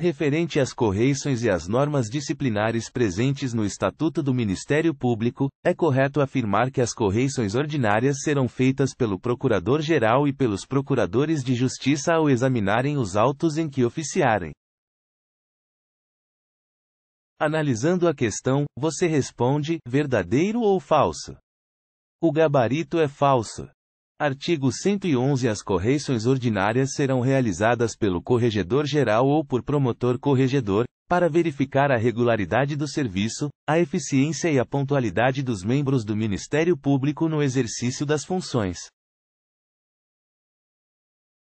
referente às correições e às normas disciplinares presentes no Estatuto do Ministério Público, é correto afirmar que as correições ordinárias serão feitas pelo Procurador-Geral e pelos Procuradores de Justiça ao examinarem os autos em que oficiarem. Analisando a questão, você responde: verdadeiro ou falso? O gabarito é falso. Artigo 111 As correições ordinárias serão realizadas pelo corregedor-geral ou por promotor-corregedor, para verificar a regularidade do serviço, a eficiência e a pontualidade dos membros do Ministério Público no exercício das funções.